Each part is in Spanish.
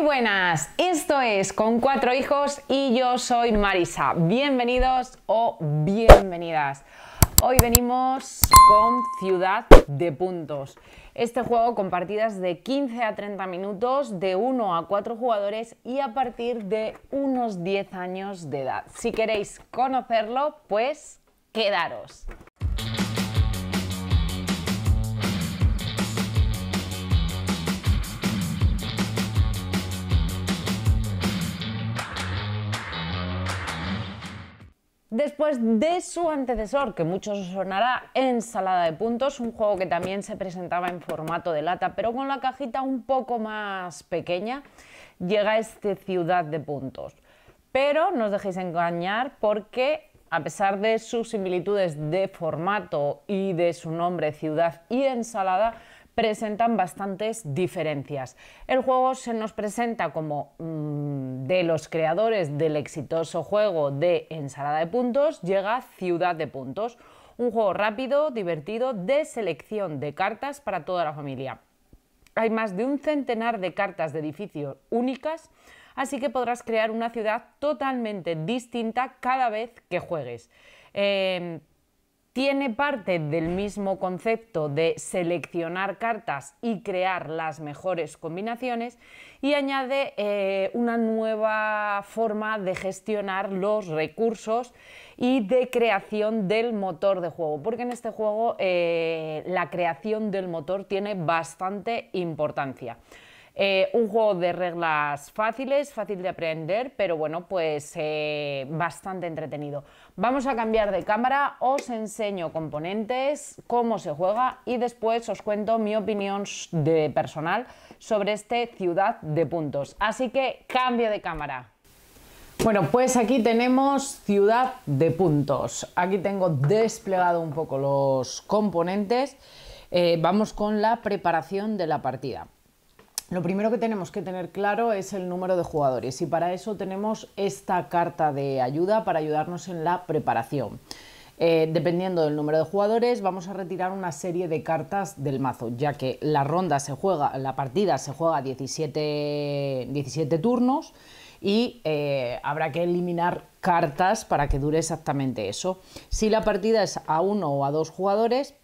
Muy buenas, esto es Con cuatro hijos y yo soy Marisa. Bienvenidos o bienvenidas. Hoy venimos con Ciudad de Puntos. Este juego con partidas de 15 a 30 minutos, de 1 a 4 jugadores y a partir de unos 10 años de edad. Si queréis conocerlo, pues quedaros. después de su antecesor, que muchos os sonará, Ensalada de Puntos, un juego que también se presentaba en formato de lata, pero con la cajita un poco más pequeña, llega este Ciudad de Puntos. Pero no os dejéis engañar porque, a pesar de sus similitudes de formato y de su nombre Ciudad y Ensalada, presentan bastantes diferencias. El juego se nos presenta como mm, de los creadores del exitoso juego de Ensalada de Puntos, llega Ciudad de Puntos, un juego rápido, divertido, de selección de cartas para toda la familia. Hay más de un centenar de cartas de edificios únicas, así que podrás crear una ciudad totalmente distinta cada vez que juegues. Em, tiene parte del mismo concepto de seleccionar cartas y crear las mejores combinaciones y añade eh, una nueva forma de gestionar los recursos y de creación del motor de juego, porque en este juego eh, la creación del motor tiene bastante importancia. Eh, un juego de reglas fáciles, fácil de aprender, pero bueno, pues eh, bastante entretenido. Vamos a cambiar de cámara, os enseño componentes, cómo se juega y después os cuento mi opinión de personal sobre este Ciudad de Puntos. Así que cambio de cámara. Bueno, pues aquí tenemos Ciudad de Puntos. Aquí tengo desplegado un poco los componentes. Eh, vamos con la preparación de la partida. Lo primero que tenemos que tener claro es el número de jugadores y para eso tenemos esta carta de ayuda para ayudarnos en la preparación. Eh, dependiendo del número de jugadores, vamos a retirar una serie de cartas del mazo, ya que la ronda se juega, la partida se juega 17, 17 turnos y eh, habrá que eliminar cartas para que dure exactamente eso. Si la partida es a uno o a dos jugadores,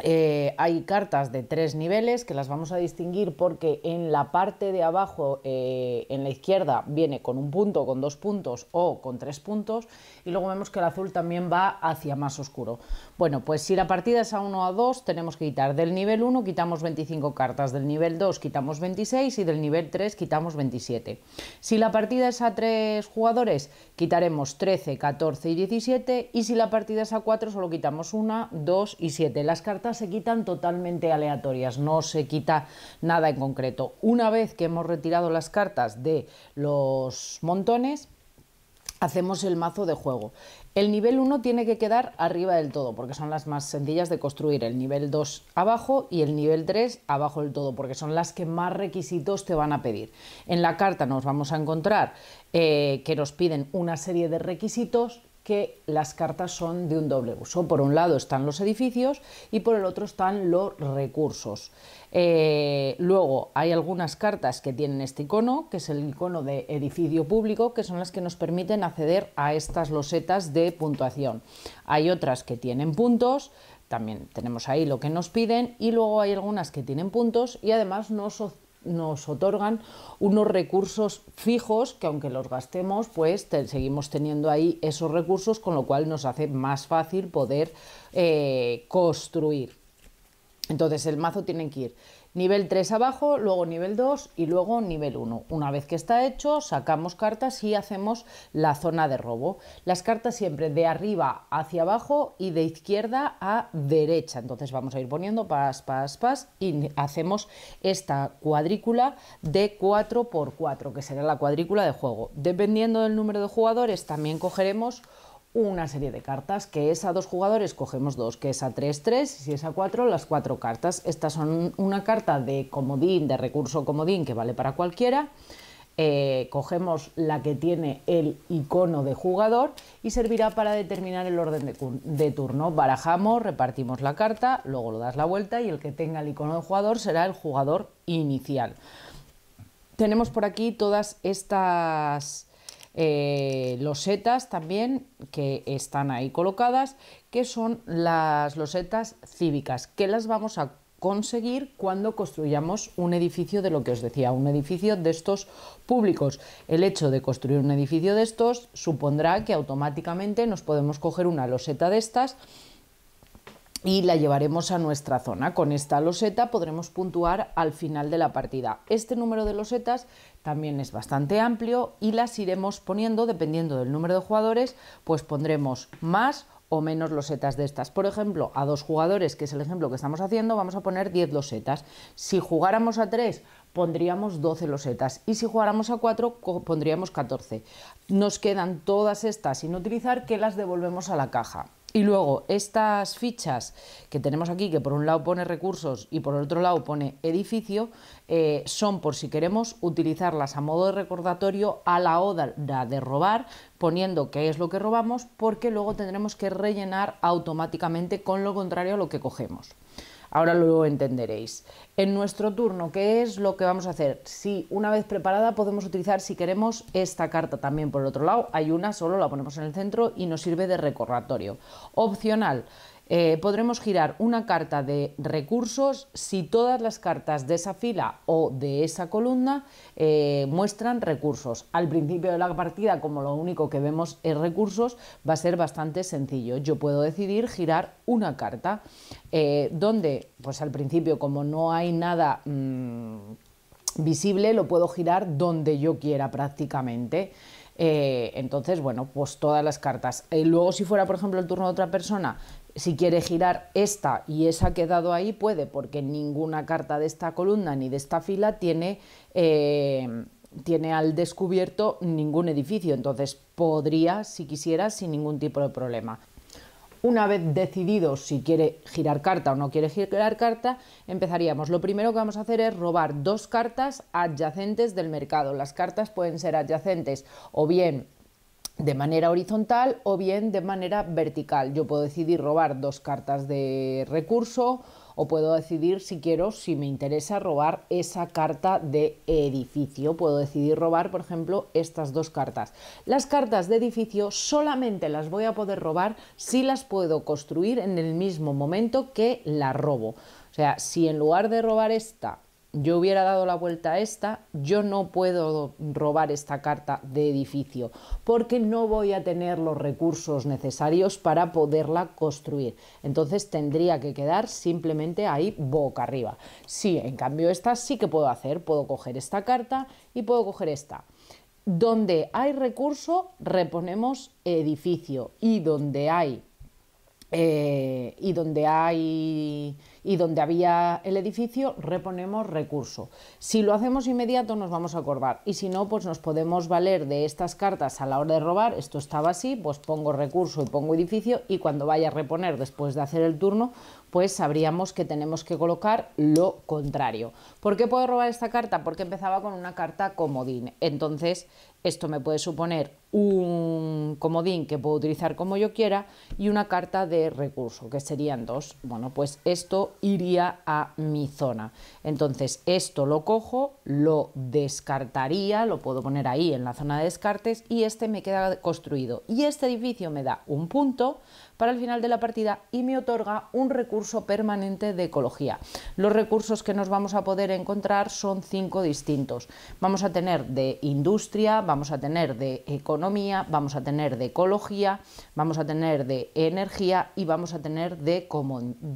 eh, hay cartas de tres niveles que las vamos a distinguir porque en la parte de abajo, eh, en la izquierda, viene con un punto, con dos puntos o con tres puntos y luego vemos que el azul también va hacia más oscuro. Bueno, pues si la partida es a 1 a 2, tenemos que quitar del nivel 1 quitamos 25 cartas, del nivel 2 quitamos 26 y del nivel 3 quitamos 27. Si la partida es a 3 jugadores, quitaremos 13, 14 y 17 y si la partida es a 4 solo quitamos 1, 2 y 7. Las cartas se quitan totalmente aleatorias, no se quita nada en concreto. Una vez que hemos retirado las cartas de los montones, hacemos el mazo de juego. El nivel 1 tiene que quedar arriba del todo, porque son las más sencillas de construir. El nivel 2 abajo y el nivel 3 abajo del todo, porque son las que más requisitos te van a pedir. En la carta nos vamos a encontrar eh, que nos piden una serie de requisitos que las cartas son de un doble uso. Por un lado están los edificios y por el otro están los recursos. Eh, luego hay algunas cartas que tienen este icono, que es el icono de edificio público, que son las que nos permiten acceder a estas losetas de puntuación. Hay otras que tienen puntos, también tenemos ahí lo que nos piden y luego hay algunas que tienen puntos y además nos nos otorgan unos recursos fijos que aunque los gastemos, pues seguimos teniendo ahí esos recursos, con lo cual nos hace más fácil poder eh, construir. Entonces el mazo tiene que ir nivel 3 abajo, luego nivel 2 y luego nivel 1. Una vez que está hecho, sacamos cartas y hacemos la zona de robo. Las cartas siempre de arriba hacia abajo y de izquierda a derecha. Entonces vamos a ir poniendo pas, pas, pas y hacemos esta cuadrícula de 4x4, que será la cuadrícula de juego. Dependiendo del número de jugadores, también cogeremos una serie de cartas, que es a dos jugadores cogemos dos, que es a tres, tres, si es a cuatro, las cuatro cartas. Estas son una carta de comodín, de recurso comodín que vale para cualquiera. Eh, cogemos la que tiene el icono de jugador y servirá para determinar el orden de, turno. Barajamos, repartimos la carta, luego lo das la vuelta y el que tenga el icono de jugador será el jugador inicial. Tenemos por aquí todas estas eh, losetas también que están ahí colocadas, que son las losetas cívicas, que las vamos a conseguir cuando construyamos un edificio de lo que os decía, un edificio de estos públicos. El hecho de construir un edificio de estos supondrá que automáticamente nos podemos coger una loseta de estas y la llevaremos a nuestra zona. Con esta loseta podremos puntuar al final de la partida. Este número de losetas también es bastante amplio y las iremos poniendo dependiendo del número de jugadores, pues pondremos más o menos losetas de estas. Por ejemplo, a dos jugadores, que es el ejemplo que estamos haciendo, vamos a poner 10 losetas. Si jugáramos a 3, pondríamos 12 losetas y si jugáramos a 4 pondríamos 14. Nos quedan todas estas sin utilizar que las devolvemos a la caja. Y luego estas fichas que tenemos aquí, que por un lado pone recursos y por otro lado pone edificio, eh, son por si queremos utilizarlas a modo de recordatorio a la hora de robar, poniendo qué es lo que robamos, porque luego tendremos que rellenar automáticamente con lo contrario a lo que cogemos. Ahora lo entenderéis. En nuestro turno, ¿qué es lo que vamos a hacer? Si una vez preparada podemos utilizar, si queremos, esta carta también por el otro lado. Hay una, solo la ponemos en el centro y nos sirve de recordatorio. Opcional. Eh, podremos girar una carta de recursos si todas las cartas de esa fila o de esa columna eh, muestran recursos. Al principio de la partida, como lo único que vemos es recursos, va a ser bastante sencillo. Yo puedo decidir girar una carta eh, donde, pues al principio, como no hay nada... Mm, visible lo puedo girar donde yo quiera prácticamente. entonces, bueno, pues todas las cartas. Y luego, si fuera, por ejemplo, el turno de otra persona si quiere girar esta y esa ha quedado ahí, puede, porque ninguna carta de esta columna ni de esta fila tiene, eh, tiene al descubierto ningún edificio. Entonces podría, si quisiera, sin ningún tipo de problema. Una vez decidido si quiere girar carta o no quiere girar carta, empezaríamos. Lo primero que vamos a hacer es robar dos cartas adyacentes del mercado. Las cartas pueden ser adyacentes o bien de manera horizontal o bien de manera vertical. Yo puedo decidir robar dos cartas de recurso o puedo decidir si quiero, si me interesa, robar esa carta de edificio. Puedo decidir robar, por ejemplo, estas dos cartas. Las cartas de edificio solamente las voy a poder robar si las puedo construir en el mismo momento que la robo. O sea, si en lugar de robar esta yo hubiera dado la vuelta a esta, yo no puedo robar esta carta de edificio porque no voy a tener los recursos necesarios para poderla construir. Entonces tendría que quedar simplemente ahí boca arriba. Sí, en cambio esta sí que puedo hacer, puedo coger esta carta y puedo coger esta. Donde hay recurso, reponemos edificio y donde hay eh, y donde hay y donde había el edificio reponemos recurso. Si lo hacemos inmediato nos vamos a acordar y si no pues nos podemos valer de estas cartas a la hora de robar, esto estaba así, pues pongo recurso y pongo edificio y cuando vaya a reponer después de hacer el turno pues sabríamos que tenemos que colocar lo contrario. ¿Por qué puedo robar esta carta? Porque empezaba con una carta comodín. Entonces esto me puede suponer un comodín que puedo utilizar como yo quiera y una carta de recurso, que serían dos. Bueno, pues esto iría a mi zona. Entonces, esto lo cojo, lo descartaría, lo puedo poner ahí en la zona de descartes y este me queda construido. Y este edificio me da un punto, para el final de la partida y me otorga un recurso permanente de ecología. Los recursos que nos vamos a poder encontrar son cinco distintos. Vamos a tener de industria, vamos a tener de economía, vamos a tener de ecología, vamos a tener de energía y vamos a tener de,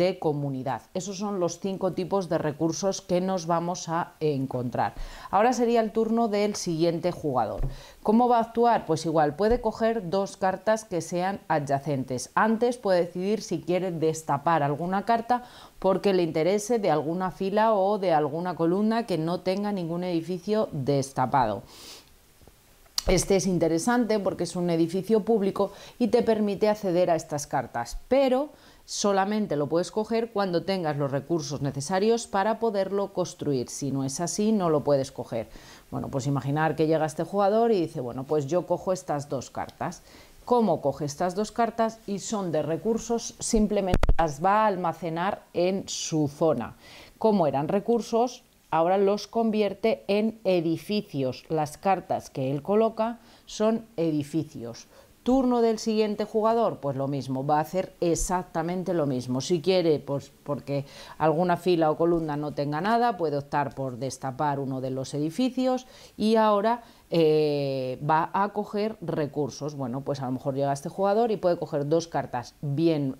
de comunidad. Esos son los cinco tipos de recursos que nos vamos a encontrar. Ahora sería el turno del siguiente jugador. ¿Cómo va a actuar? Pues igual, puede coger dos cartas que sean adyacentes. Antes puede decidir si quiere destapar alguna carta porque le interese de alguna fila o de alguna columna que no tenga ningún edificio destapado. Este es interesante porque es un edificio público y te permite acceder a estas cartas, pero solamente lo puedes coger cuando tengas los recursos necesarios para poderlo construir. Si no es así, no lo puedes coger. Bueno, pues imaginar que llega este jugador y dice, bueno, pues yo cojo estas dos cartas. ¿Cómo coge estas dos cartas? Y son de recursos, simplemente las va a almacenar en su zona. Como eran recursos, ahora los convierte en edificios. Las cartas que él coloca son edificios turno del siguiente jugador, pues lo mismo, va a hacer exactamente lo mismo. Si quiere, pues porque alguna fila o columna no tenga nada, puede optar por destapar uno de los edificios y ahora eh, va a coger recursos. Bueno, pues a lo mejor llega este jugador y puede coger dos cartas bien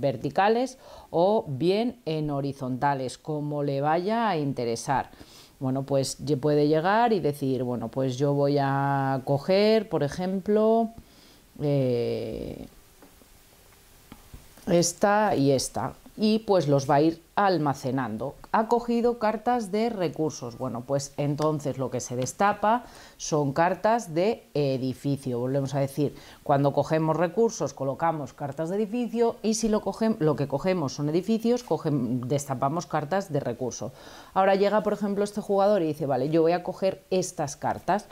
verticales o bien en horizontales, como le vaya a interesar bueno, pues puede llegar y decir, bueno, pues yo voy a coger, por ejemplo, eh, esta y esta. Y pues los va a ir almacenando. Ha cogido cartas de recursos. Bueno, pues entonces lo que se destapa son cartas de edificio. Volvemos a decir, cuando cogemos recursos colocamos cartas de edificio y si lo, lo que cogemos son edificios, destapamos cartas de recurso. Ahora llega, por ejemplo, este jugador y dice, vale, yo voy a coger estas cartas.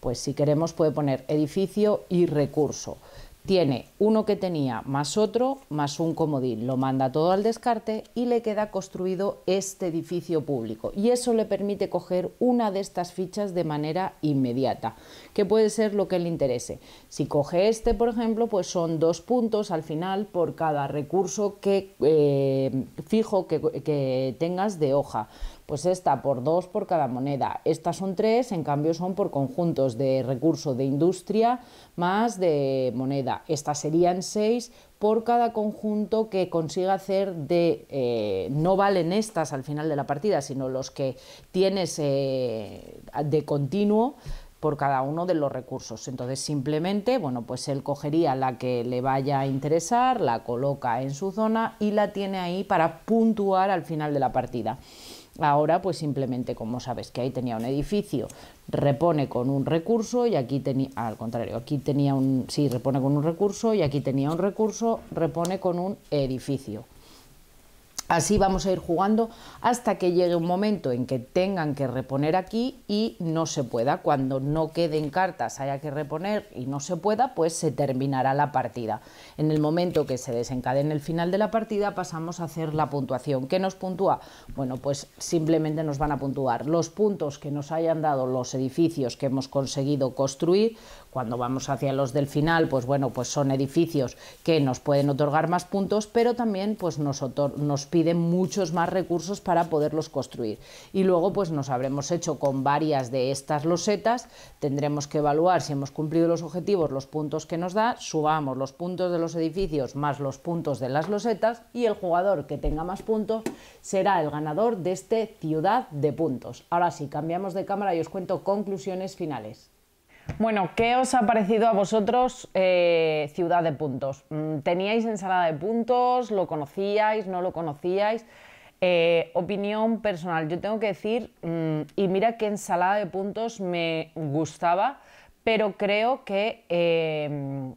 Pues si queremos puede poner edificio y recurso. Tiene uno que tenía más otro más un comodín. Lo manda todo al descarte y le queda construido este edificio público. Y eso le permite coger una de estas fichas de manera inmediata, que puede ser lo que le interese. Si coge este, por ejemplo, pues son dos puntos al final por cada recurso que, eh, fijo que tengas de hoja pues esta por dos por cada moneda. Estas son tres, en cambio son por conjuntos de recurso de industria más de moneda. Estas serían seis por cada conjunto que consiga hacer de, eh, no valen estas al final de la partida, sino los que tienes eh, de continuo por cada uno de los recursos. Entonces simplemente, bueno, pues él cogería la que le vaya a interesar, la coloca en su zona y la tiene ahí para puntuar al final de la partida. Ahora, pues simplemente, como sabes que ahí tenía un edificio, repone con un recurso y aquí tenía, al contrario, aquí tenía un, sí, repone con un recurso y aquí tenía un recurso, repone con un edificio. Así vamos a ir jugando hasta que llegue un momento en que tengan que reponer aquí y no se pueda. Cuando no queden cartas, haya que reponer y no se pueda, pues se terminará la partida. En el momento que se desencadene el final de la partida, pasamos a hacer la puntuación. ¿Qué nos puntúa? Bueno, pues simplemente nos van a puntuar los puntos que nos hayan dado los edificios que hemos conseguido construir cuando vamos hacia los del final, pues bueno, pues son edificios que nos pueden otorgar más puntos, pero también pues nos, nos piden muchos más recursos para poderlos construir. Y luego pues nos habremos hecho con varias de estas losetas, tendremos que evaluar si hemos cumplido los objetivos, los puntos que nos da, subamos los puntos de los edificios más los puntos de las losetas y el jugador que tenga más puntos será el ganador de este ciudad de puntos. Ahora sí, cambiamos de cámara y os cuento conclusiones finales. Bueno, ¿qué os ha parecido a vosotros eh, Ciudad de Puntos? Mm, ¿Teníais ensalada de puntos? ¿Lo conocíais? ¿No lo conocíais? Eh, opinión personal, yo tengo que decir, mm, y mira que ensalada de puntos me gustaba, pero creo que em,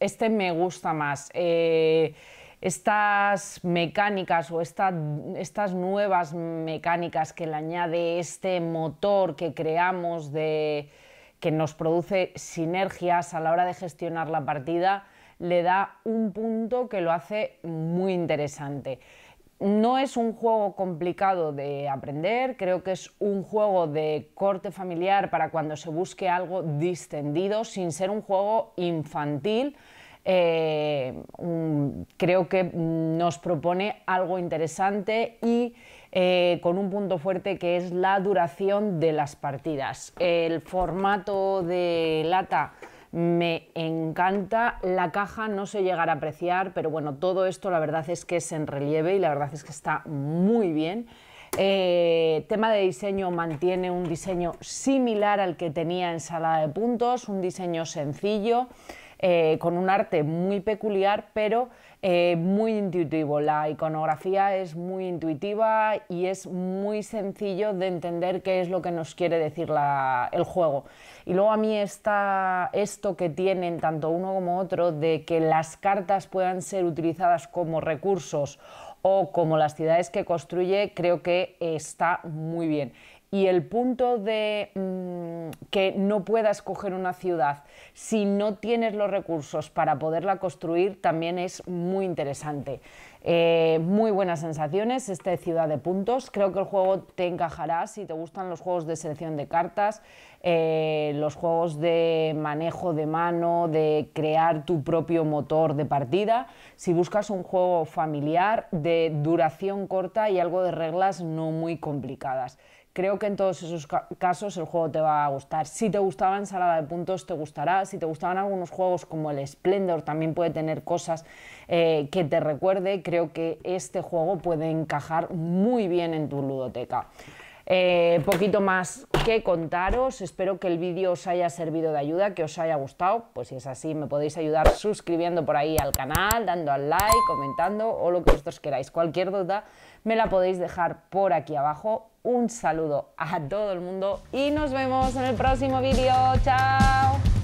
este me gusta más. Eh, estas mecánicas o estas nuevas mecánicas que le añade este motor que creamos de que nos produce sinergias a la hora de gestionar la partida, le da un punto que lo hace muy interesante. No es un juego complicado de aprender, creo que es un juego de corte familiar para cuando se busque algo distendido, sin ser un juego infantil. Eh, creo que nos propone algo interesante y eh, con un punto fuerte que es la duración de las partidas. El formato de lata me encanta. La caja no se llegará a apreciar, pero bueno, todo esto la verdad es que es en relieve y la verdad es que está muy bien. Eh, tema de diseño mantiene un diseño similar al que tenía en sala de Puntos, un diseño sencillo, eh, con un arte muy peculiar, pero eh, muy intuitivo. La iconografía es muy intuitiva y es muy sencillo de entender qué es lo que nos quiere decir el juego. Y luego a mí está esto que tienen tanto uno como otro de que las cartas puedan ser utilizadas como recursos o como las ciudades que construye, creo que está muy bien. Y el punto de mm, que no puedas coger una ciudad si no tienes los recursos para poderla construir también es muy interesante. Eh, muy buenas sensaciones este Ciudad de Puntos. Creo que el juego te encajará si te gustan los juegos de selección de cartas, eh, los juegos de manejo de mano, de crear tu propio motor de partida. Si buscas un juego familiar de duración corta y algo de reglas no muy complicadas creo que en todos esos casos el juego te va a gustar. Si te gustaba Ensalada de Puntos, te gustará. Si te gustaban algunos juegos como el Splendor, también puede tener cosas eh, que te recuerde. Creo que este juego puede encajar muy bien en tu ludoteca. Eh, poquito más que contaros. Espero que el vídeo os haya servido de ayuda, que os haya gustado. Pues si es así, me podéis ayudar suscribiendo por ahí al canal, dando al like, comentando o lo que vosotros queráis. Cualquier duda me la podéis dejar por aquí abajo un saludo a todo el mundo y nos vemos en el próximo vídeo. ¡Chao!